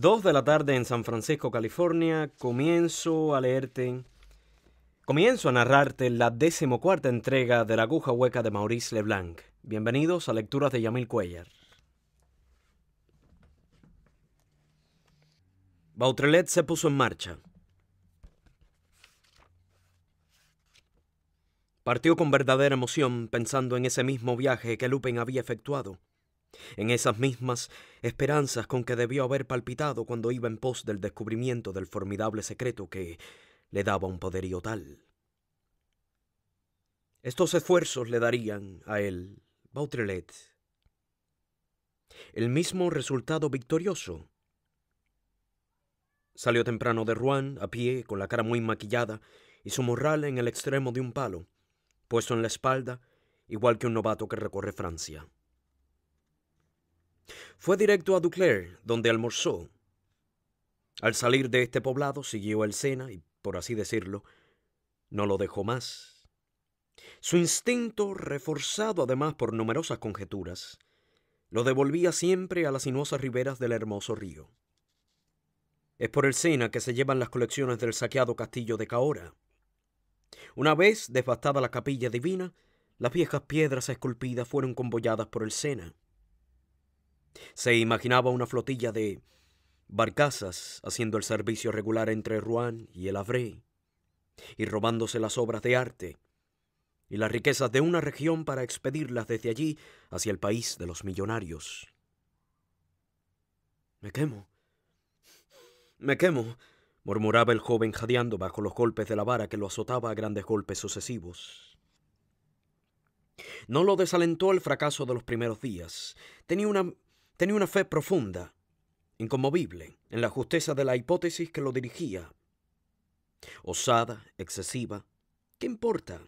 2 de la tarde en San Francisco, California, comienzo a leerte, comienzo a narrarte la decimocuarta entrega de La aguja hueca de Maurice Leblanc. Bienvenidos a Lecturas de Yamil Cuellar. Bautrelet se puso en marcha. Partió con verdadera emoción pensando en ese mismo viaje que Lupin había efectuado en esas mismas esperanzas con que debió haber palpitado cuando iba en pos del descubrimiento del formidable secreto que le daba un poderío tal. Estos esfuerzos le darían a él, Bautrelet, el mismo resultado victorioso. Salió temprano de Rouen, a pie, con la cara muy maquillada y su morral en el extremo de un palo, puesto en la espalda, igual que un novato que recorre Francia. Fue directo a Duclair, donde almorzó. Al salir de este poblado siguió el Sena y, por así decirlo, no lo dejó más. Su instinto, reforzado además por numerosas conjeturas, lo devolvía siempre a las sinuosas riberas del hermoso río. Es por el Sena que se llevan las colecciones del saqueado castillo de Caora. Una vez devastada la capilla divina, las viejas piedras esculpidas fueron convoyadas por el Sena. Se imaginaba una flotilla de barcazas haciendo el servicio regular entre Rouen y el Havre, y robándose las obras de arte y las riquezas de una región para expedirlas desde allí hacia el país de los millonarios. Me quemo. Me quemo, murmuraba el joven jadeando bajo los golpes de la vara que lo azotaba a grandes golpes sucesivos. No lo desalentó el fracaso de los primeros días. Tenía una Tenía una fe profunda, inconmovible, en la justeza de la hipótesis que lo dirigía. Osada, excesiva, ¿qué importa?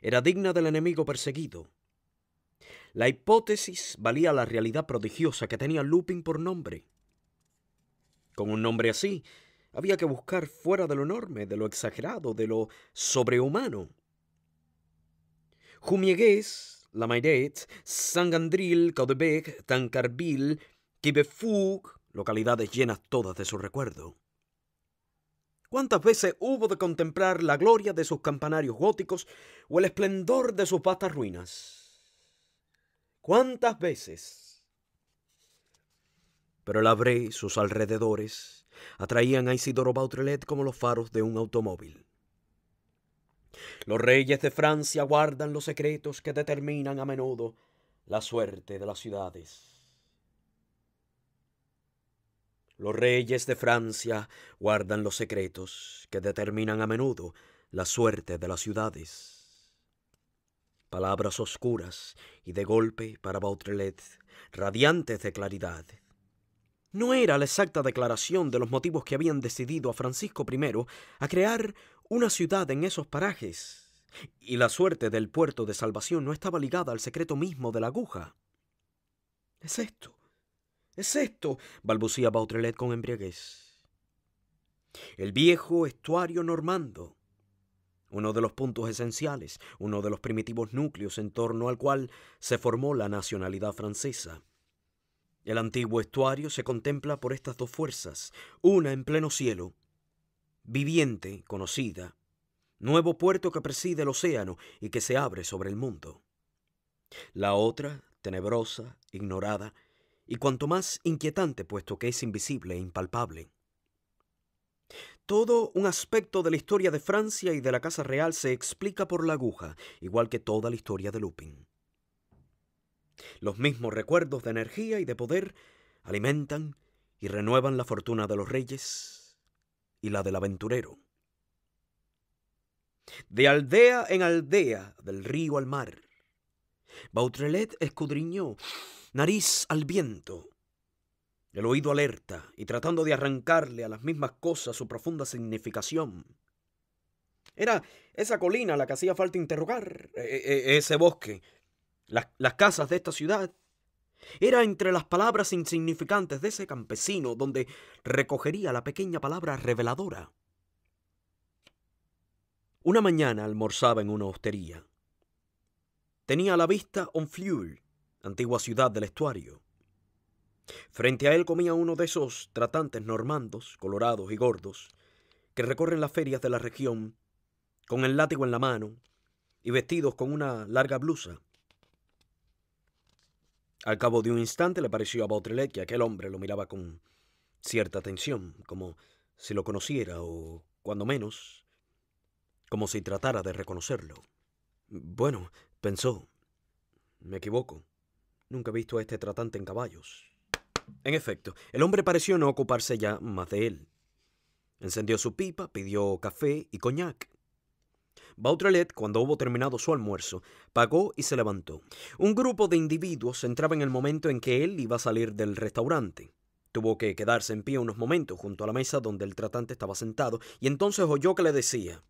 Era digna del enemigo perseguido. La hipótesis valía la realidad prodigiosa que tenía Lupin por nombre. Con un nombre así, había que buscar fuera de lo enorme, de lo exagerado, de lo sobrehumano. Jumieguez la Sangandril, Caudebec, Tancarville, Quibefug, localidades llenas todas de su recuerdo. ¿Cuántas veces hubo de contemplar la gloria de sus campanarios góticos o el esplendor de sus vastas ruinas? ¿Cuántas veces? Pero el Abre y sus alrededores atraían a Isidoro Bautrelet como los faros de un automóvil. Los reyes de Francia guardan los secretos que determinan a menudo la suerte de las ciudades. Los reyes de Francia guardan los secretos que determinan a menudo la suerte de las ciudades. Palabras oscuras y de golpe para Bautrelet, radiantes de claridad. No era la exacta declaración de los motivos que habían decidido a Francisco I a crear una ciudad en esos parajes. Y la suerte del puerto de salvación no estaba ligada al secreto mismo de la aguja. Es esto, es esto, balbucía Bautrelet con embriaguez. El viejo estuario normando, uno de los puntos esenciales, uno de los primitivos núcleos en torno al cual se formó la nacionalidad francesa. El antiguo estuario se contempla por estas dos fuerzas, una en pleno cielo viviente, conocida, nuevo puerto que preside el océano y que se abre sobre el mundo. La otra, tenebrosa, ignorada, y cuanto más inquietante puesto que es invisible e impalpable. Todo un aspecto de la historia de Francia y de la Casa Real se explica por la aguja, igual que toda la historia de Lupin. Los mismos recuerdos de energía y de poder alimentan y renuevan la fortuna de los reyes, y la del aventurero. De aldea en aldea, del río al mar, Bautrelet escudriñó, nariz al viento, el oído alerta y tratando de arrancarle a las mismas cosas su profunda significación. Era esa colina la que hacía falta interrogar, e, e, e, ese bosque, las casas de esta ciudad, era entre las palabras insignificantes de ese campesino donde recogería la pequeña palabra reveladora. Una mañana almorzaba en una hostería. Tenía a la vista Onfleur, antigua ciudad del estuario. Frente a él comía uno de esos tratantes normandos, colorados y gordos, que recorren las ferias de la región, con el látigo en la mano y vestidos con una larga blusa. Al cabo de un instante le pareció a Baudrillet que aquel hombre lo miraba con cierta atención, como si lo conociera o, cuando menos, como si tratara de reconocerlo. Bueno, pensó, me equivoco. Nunca he visto a este tratante en caballos. En efecto, el hombre pareció no ocuparse ya más de él. Encendió su pipa, pidió café y coñac, Bautrelet, cuando hubo terminado su almuerzo, pagó y se levantó. Un grupo de individuos entraba en el momento en que él iba a salir del restaurante. Tuvo que quedarse en pie unos momentos junto a la mesa donde el tratante estaba sentado y entonces oyó que le decía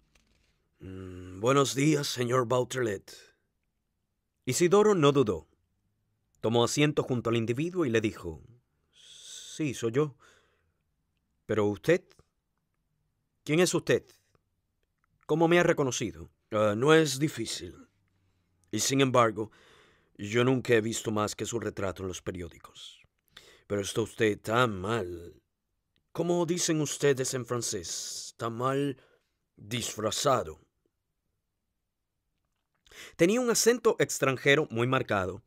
mm, Buenos días, señor Bautrelet. Isidoro no dudó. Tomó asiento junto al individuo y le dijo Sí, soy yo. Pero usted... ¿Quién es usted? ¿Cómo me ha reconocido. Ah, no es difícil. Y sin embargo, yo nunca he visto más que su retrato en los periódicos. Pero está usted tan mal. ¿Cómo dicen ustedes en francés? Tan mal disfrazado. Tenía un acento extranjero muy marcado,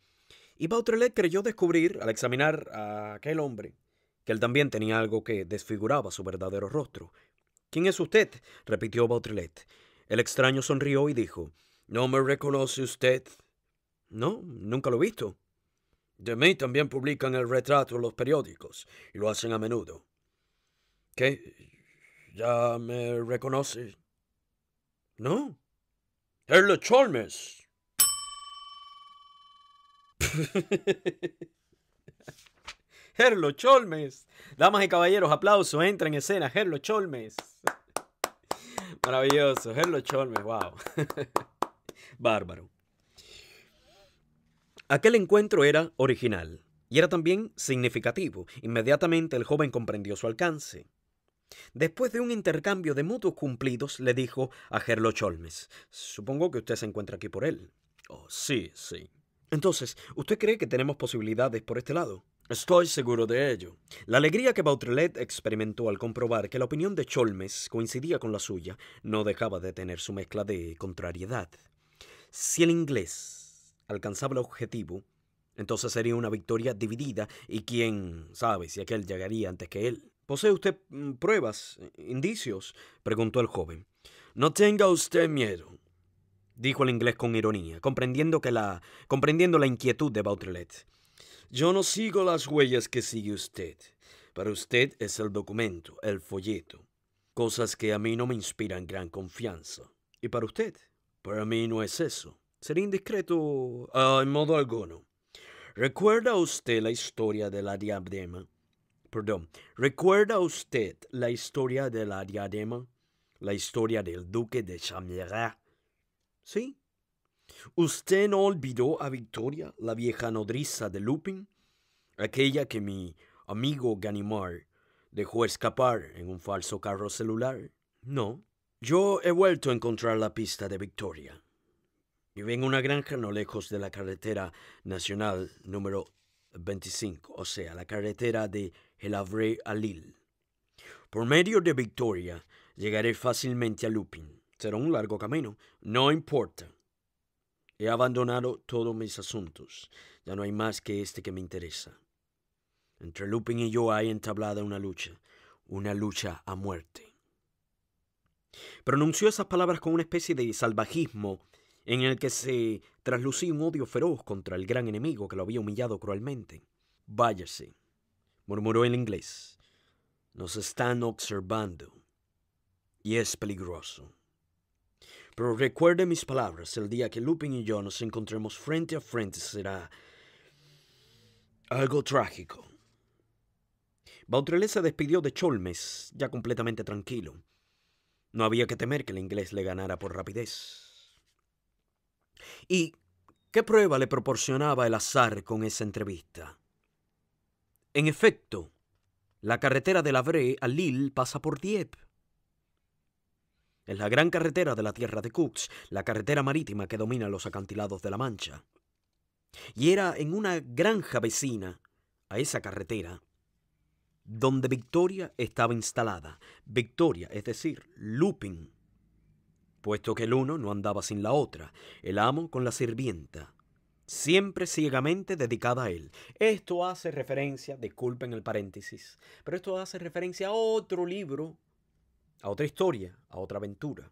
y Bautrelet creyó descubrir, al examinar a aquel hombre, que él también tenía algo que desfiguraba su verdadero rostro, ¿Quién es usted? repitió Bautrelet. El extraño sonrió y dijo, ¿No me reconoce usted? No, nunca lo he visto. De mí también publican el retrato en los periódicos, y lo hacen a menudo. ¿Qué? ¿Ya me reconoce? No. Erle Chalmers. Gerlo Cholmes. Damas y caballeros, aplauso, entra en escena, Gerlo Cholmes. Maravilloso, Gerlo Cholmes, wow. Bárbaro. Aquel encuentro era original y era también significativo. Inmediatamente el joven comprendió su alcance. Después de un intercambio de mutuos cumplidos, le dijo a Gerlo Cholmes, supongo que usted se encuentra aquí por él. Oh, sí, sí. Entonces, ¿usted cree que tenemos posibilidades por este lado? Estoy seguro de ello. La alegría que Bautrelet experimentó al comprobar que la opinión de Cholmes coincidía con la suya no dejaba de tener su mezcla de contrariedad. Si el inglés alcanzaba el objetivo, entonces sería una victoria dividida y quién sabe si aquel llegaría antes que él. ¿Posee usted mm, pruebas, indicios? preguntó el joven. No tenga usted miedo, dijo el inglés con ironía, comprendiendo, que la, comprendiendo la inquietud de Bautrelet. Yo no sigo las huellas que sigue usted. Para usted es el documento, el folleto, cosas que a mí no me inspiran gran confianza. ¿Y para usted? Para mí no es eso. Sería indiscreto ah, en modo alguno. ¿Recuerda usted la historia de la diadema? Perdón, ¿recuerda usted la historia de la diadema? La historia del duque de Chamierat. Sí, ¿Usted no olvidó a Victoria, la vieja nodriza de Lupin? Aquella que mi amigo Ganimar dejó escapar en un falso carro celular. No, yo he vuelto a encontrar la pista de Victoria. Y en una granja no lejos de la carretera nacional número 25, o sea, la carretera de El a Lille. Por medio de Victoria llegaré fácilmente a Lupin. Será un largo camino, no importa. He abandonado todos mis asuntos. Ya no hay más que este que me interesa. Entre Lupin y yo hay entablada una lucha, una lucha a muerte. Pronunció esas palabras con una especie de salvajismo en el que se traslucía un odio feroz contra el gran enemigo que lo había humillado cruelmente. Váyase, murmuró en inglés. Nos están observando. Y es peligroso. Pero recuerde mis palabras, el día que Lupin y yo nos encontremos frente a frente será algo trágico. Bautrelé se despidió de Cholmes, ya completamente tranquilo. No había que temer que el inglés le ganara por rapidez. ¿Y qué prueba le proporcionaba el azar con esa entrevista? En efecto, la carretera de Lavré a Lille pasa por Dieppe en la gran carretera de la tierra de Cooks, la carretera marítima que domina los acantilados de la Mancha. Y era en una granja vecina a esa carretera donde Victoria estaba instalada. Victoria, es decir, Lupin. Puesto que el uno no andaba sin la otra, el amo con la sirvienta, siempre ciegamente dedicada a él. Esto hace referencia, disculpen el paréntesis, pero esto hace referencia a otro libro a otra historia, a otra aventura.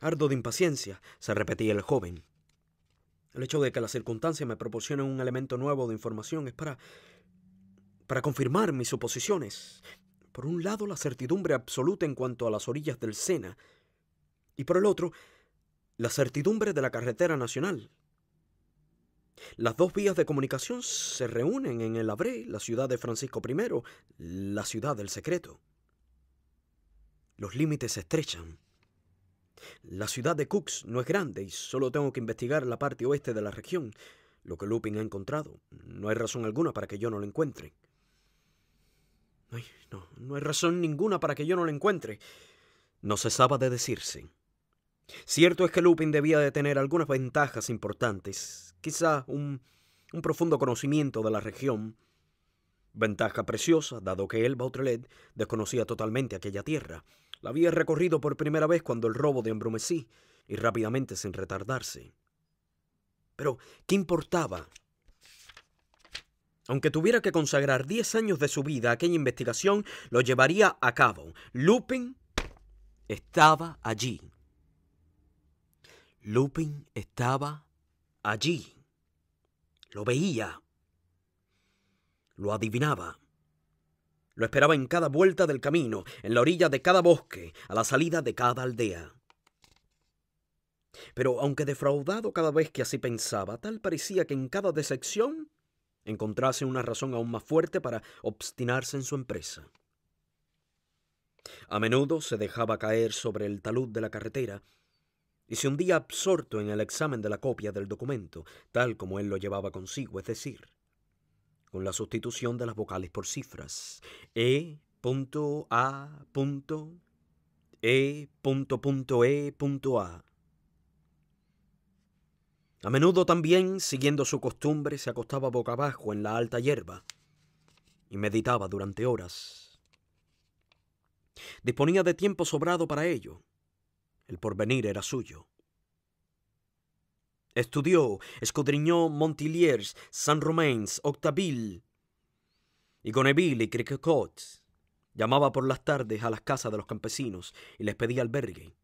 Ardo de impaciencia, se repetía el joven. El hecho de que las circunstancias me proporcionen un elemento nuevo de información es para para confirmar mis suposiciones. Por un lado, la certidumbre absoluta en cuanto a las orillas del Sena, y por el otro, la certidumbre de la carretera nacional. Las dos vías de comunicación se reúnen en el Abre, la ciudad de Francisco I, la ciudad del secreto. Los límites se estrechan. La ciudad de Cooks no es grande y solo tengo que investigar la parte oeste de la región, lo que Lupin ha encontrado. No hay razón alguna para que yo no lo encuentre. no, hay razón ninguna para que yo no lo encuentre. No cesaba de decirse. Cierto es que Lupin debía de tener algunas ventajas importantes, quizá un, profundo conocimiento de la región, ventaja preciosa, dado que él, Bautrelet, desconocía totalmente aquella tierra. La había recorrido por primera vez cuando el robo de Embrumecí y rápidamente sin retardarse. Pero, ¿qué importaba? Aunque tuviera que consagrar 10 años de su vida a aquella investigación, lo llevaría a cabo. Lupin estaba allí. Lupin estaba allí. Lo veía. Lo adivinaba. Lo esperaba en cada vuelta del camino, en la orilla de cada bosque, a la salida de cada aldea. Pero aunque defraudado cada vez que así pensaba, tal parecía que en cada decepción encontrase una razón aún más fuerte para obstinarse en su empresa. A menudo se dejaba caer sobre el talud de la carretera y se hundía absorto en el examen de la copia del documento, tal como él lo llevaba consigo, es decir, con la sustitución de las vocales por cifras. E, punto, e, e, A menudo también, siguiendo su costumbre, se acostaba boca abajo en la alta hierba y meditaba durante horas. Disponía de tiempo sobrado para ello. El porvenir era suyo. Estudió, escudriñó Montilliers, Saint-Romains, Octaville y Gonneville y Criquecot. Llamaba por las tardes a las casas de los campesinos y les pedía albergue.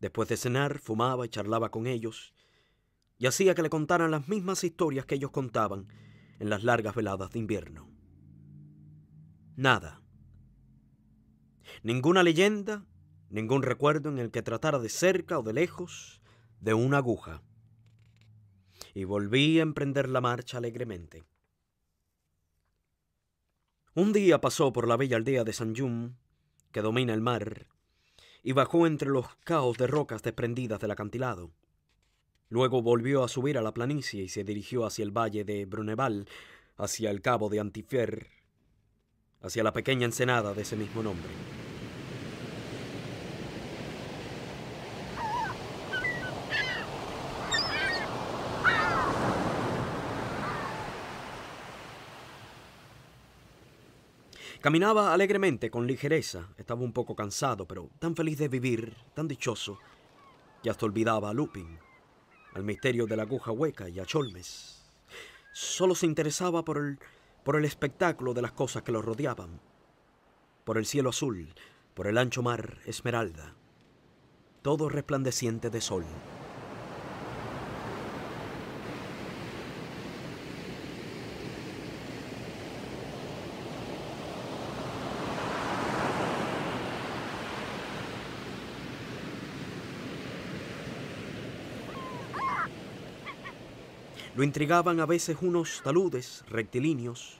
Después de cenar, fumaba y charlaba con ellos y hacía que le contaran las mismas historias que ellos contaban en las largas veladas de invierno. Nada. Ninguna leyenda, ningún recuerdo en el que tratara de cerca o de lejos de una aguja y volví a emprender la marcha alegremente. Un día pasó por la bella aldea de San Jun, que domina el mar, y bajó entre los caos de rocas desprendidas del acantilado. Luego volvió a subir a la planicie y se dirigió hacia el valle de Bruneval, hacia el cabo de Antifer, hacia la pequeña ensenada de ese mismo nombre. Caminaba alegremente, con ligereza. Estaba un poco cansado, pero tan feliz de vivir, tan dichoso, que hasta olvidaba a Lupin, al misterio de la aguja hueca y a Cholmes. Solo se interesaba por el, por el espectáculo de las cosas que lo rodeaban, por el cielo azul, por el ancho mar esmeralda, todo resplandeciente de sol. Lo intrigaban a veces unos taludes rectilíneos,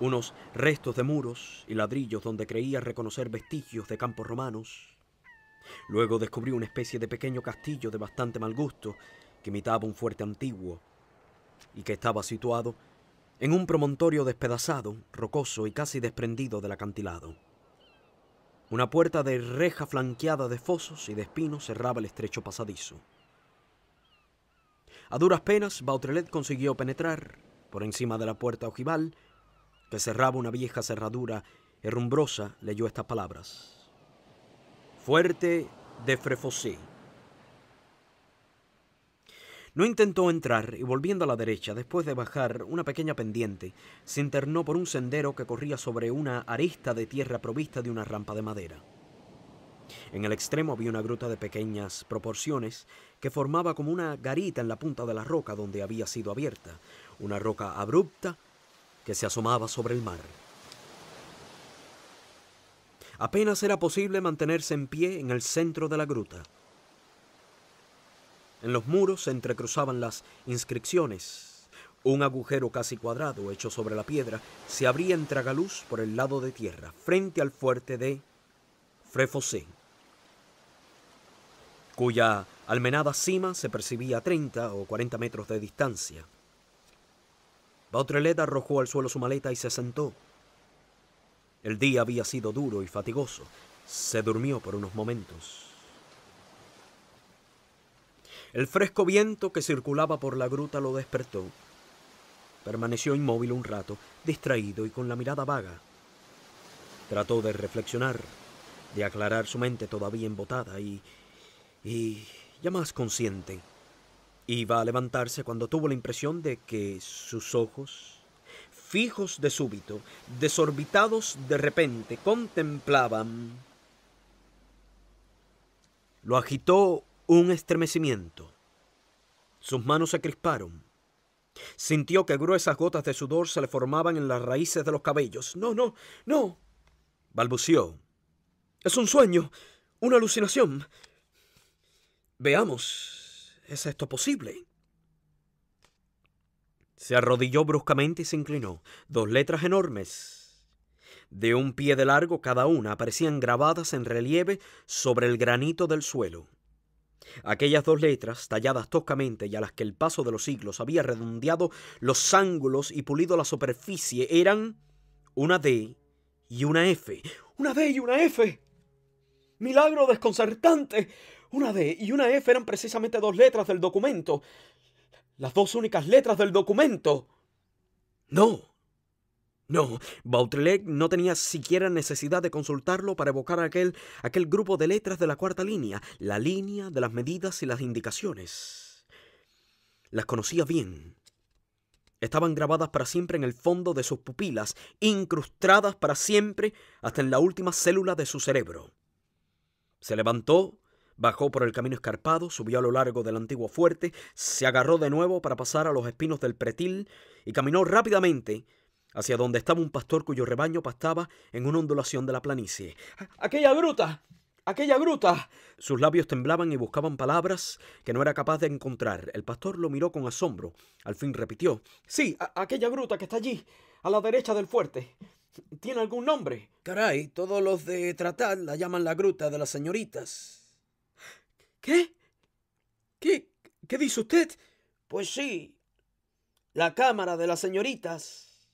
unos restos de muros y ladrillos donde creía reconocer vestigios de campos romanos. Luego descubrió una especie de pequeño castillo de bastante mal gusto que imitaba un fuerte antiguo y que estaba situado en un promontorio despedazado, rocoso y casi desprendido del acantilado. Una puerta de reja flanqueada de fosos y de espinos cerraba el estrecho pasadizo. A duras penas, Bautrelet consiguió penetrar por encima de la puerta ojival que cerraba una vieja cerradura herrumbrosa, leyó estas palabras. Fuerte de Frefosé. No intentó entrar y volviendo a la derecha, después de bajar una pequeña pendiente, se internó por un sendero que corría sobre una arista de tierra provista de una rampa de madera. En el extremo había una gruta de pequeñas proporciones que formaba como una garita en la punta de la roca donde había sido abierta, una roca abrupta que se asomaba sobre el mar. Apenas era posible mantenerse en pie en el centro de la gruta. En los muros se entrecruzaban las inscripciones. Un agujero casi cuadrado hecho sobre la piedra se abría en tragaluz por el lado de tierra, frente al fuerte de Frefosé cuya almenada cima se percibía a 30 o 40 metros de distancia. Bautrelet arrojó al suelo su maleta y se sentó. El día había sido duro y fatigoso. Se durmió por unos momentos. El fresco viento que circulaba por la gruta lo despertó. Permaneció inmóvil un rato, distraído y con la mirada vaga. Trató de reflexionar, de aclarar su mente todavía embotada y y ya más consciente. Iba a levantarse cuando tuvo la impresión de que sus ojos, fijos de súbito, desorbitados de repente, contemplaban... Lo agitó un estremecimiento. Sus manos se crisparon. Sintió que gruesas gotas de sudor se le formaban en las raíces de los cabellos. No, no, no. balbució. Es un sueño, una alucinación. Veamos, ¿es esto posible? Se arrodilló bruscamente y se inclinó. Dos letras enormes, de un pie de largo cada una, aparecían grabadas en relieve sobre el granito del suelo. Aquellas dos letras, talladas toscamente y a las que el paso de los siglos había redondeado los ángulos y pulido la superficie, eran una D y una F. ¡Una D y una F! ¡Milagro desconcertante! Una D y una F eran precisamente dos letras del documento. Las dos únicas letras del documento. No. No, Bautrelec no tenía siquiera necesidad de consultarlo para evocar aquel, aquel grupo de letras de la cuarta línea, la línea de las medidas y las indicaciones. Las conocía bien. Estaban grabadas para siempre en el fondo de sus pupilas, incrustadas para siempre hasta en la última célula de su cerebro. Se levantó Bajó por el camino escarpado, subió a lo largo del antiguo fuerte, se agarró de nuevo para pasar a los espinos del pretil y caminó rápidamente hacia donde estaba un pastor cuyo rebaño pastaba en una ondulación de la planicie. ¡Aquella gruta! ¡Aquella gruta! Sus labios temblaban y buscaban palabras que no era capaz de encontrar. El pastor lo miró con asombro. Al fin repitió. Sí, aquella gruta que está allí, a la derecha del fuerte. ¿Tiene algún nombre? Caray, todos los de Tratar la llaman la gruta de las señoritas. ¿Qué? ¿Qué? ¿Qué dice usted? Pues sí, la cámara de las señoritas.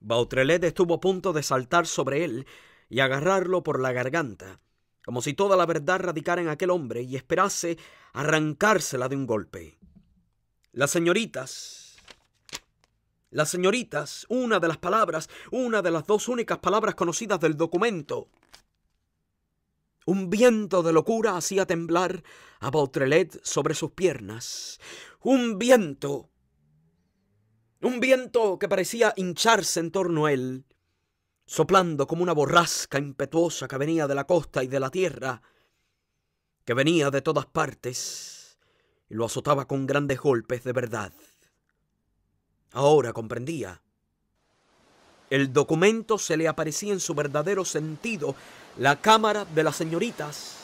Bautrelet estuvo a punto de saltar sobre él y agarrarlo por la garganta, como si toda la verdad radicara en aquel hombre y esperase arrancársela de un golpe. Las señoritas. Las señoritas, una de las palabras, una de las dos únicas palabras conocidas del documento. Un viento de locura hacía temblar a Bautrelet sobre sus piernas. Un viento. Un viento que parecía hincharse en torno a él, soplando como una borrasca impetuosa que venía de la costa y de la tierra, que venía de todas partes y lo azotaba con grandes golpes de verdad. Ahora comprendía el documento se le aparecía en su verdadero sentido, la cámara de las señoritas.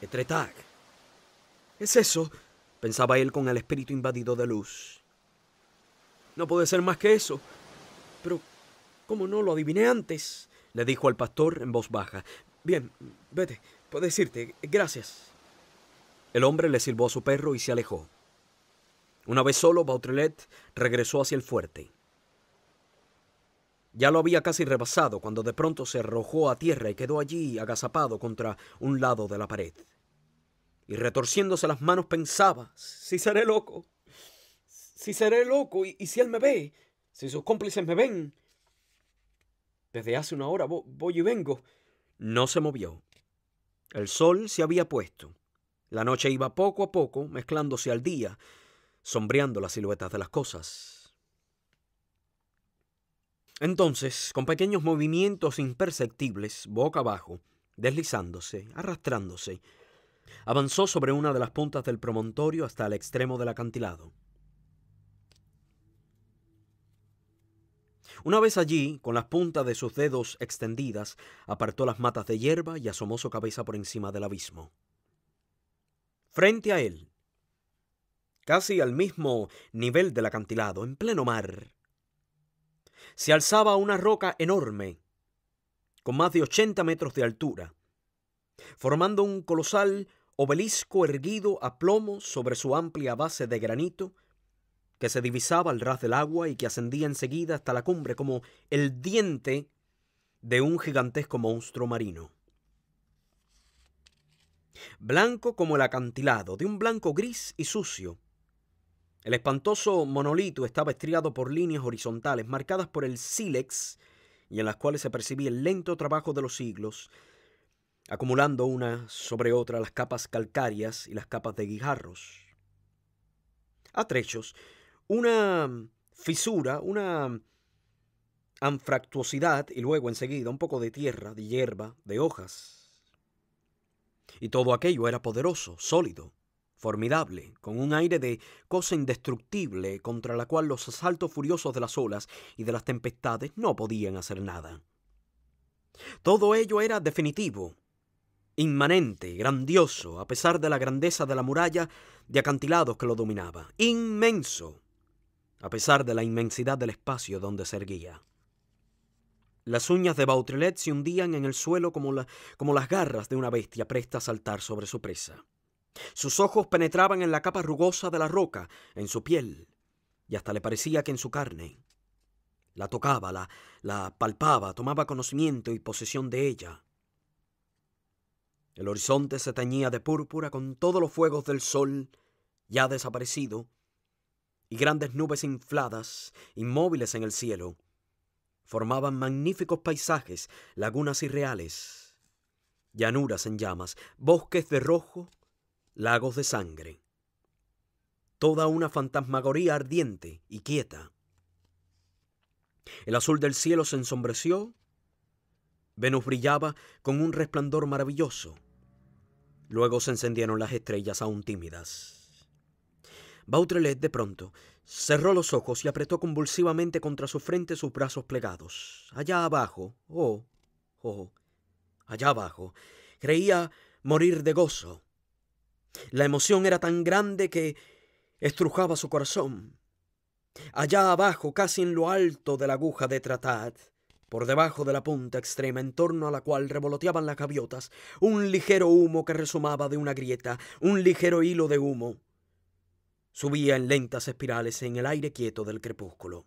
Etretag. ¿Es eso? pensaba él con el espíritu invadido de luz. No puede ser más que eso. Pero, ¿cómo no lo adiviné antes? le dijo al pastor en voz baja. Bien, vete, puedes irte. Gracias. El hombre le silbó a su perro y se alejó. Una vez solo, Bautrelet regresó hacia el fuerte. Ya lo había casi rebasado cuando de pronto se arrojó a tierra y quedó allí agazapado contra un lado de la pared. Y retorciéndose las manos pensaba, si seré loco, si seré loco y, y si él me ve, si sus cómplices me ven. Desde hace una hora voy y vengo, no se movió. El sol se había puesto. La noche iba poco a poco mezclándose al día, sombreando las siluetas de las cosas. Entonces, con pequeños movimientos imperceptibles, boca abajo, deslizándose, arrastrándose, avanzó sobre una de las puntas del promontorio hasta el extremo del acantilado. Una vez allí, con las puntas de sus dedos extendidas, apartó las matas de hierba y asomó su cabeza por encima del abismo. Frente a él, casi al mismo nivel del acantilado, en pleno mar, se alzaba una roca enorme, con más de 80 metros de altura, formando un colosal obelisco erguido a plomo sobre su amplia base de granito que se divisaba al ras del agua y que ascendía enseguida hasta la cumbre como el diente de un gigantesco monstruo marino. Blanco como el acantilado, de un blanco gris y sucio. El espantoso monolito estaba estriado por líneas horizontales marcadas por el sílex y en las cuales se percibía el lento trabajo de los siglos, acumulando una sobre otra las capas calcáreas y las capas de guijarros. A trechos, una mm, fisura, una mm, anfractuosidad y luego enseguida un poco de tierra, de hierba, de hojas. Y todo aquello era poderoso, sólido, formidable, con un aire de cosa indestructible contra la cual los asaltos furiosos de las olas y de las tempestades no podían hacer nada. Todo ello era definitivo, inmanente, grandioso, a pesar de la grandeza de la muralla de acantilados que lo dominaba, inmenso, a pesar de la inmensidad del espacio donde se erguía. Las uñas de Bautrelet se hundían en el suelo como, como las garras de una bestia presta a saltar sobre su presa. Sus ojos penetraban en la capa rugosa de la roca, en su piel, y hasta le parecía que en su carne. La tocaba, la, la palpaba, tomaba conocimiento y posesión de ella. El horizonte se teñía de púrpura con todos los fuegos del sol ya desaparecido y grandes nubes infladas, inmóviles en el cielo, formaban magníficos paisajes, lagunas irreales, llanuras en llamas, bosques de rojo, lagos de sangre. Toda una fantasmagoría ardiente y quieta. El azul del cielo se ensombreció, Venus brillaba con un resplandor maravilloso. Luego se encendieron las estrellas aún tímidas. Bautrelet de pronto cerró los ojos y apretó convulsivamente contra su frente sus brazos plegados. Allá abajo, oh, oh, allá abajo, creía morir de gozo. La emoción era tan grande que estrujaba su corazón. Allá abajo, casi en lo alto de la aguja de Tratat, por debajo de la punta extrema en torno a la cual revoloteaban las gaviotas, un ligero humo que resumaba de una grieta, un ligero hilo de humo subía en lentas espirales en el aire quieto del crepúsculo.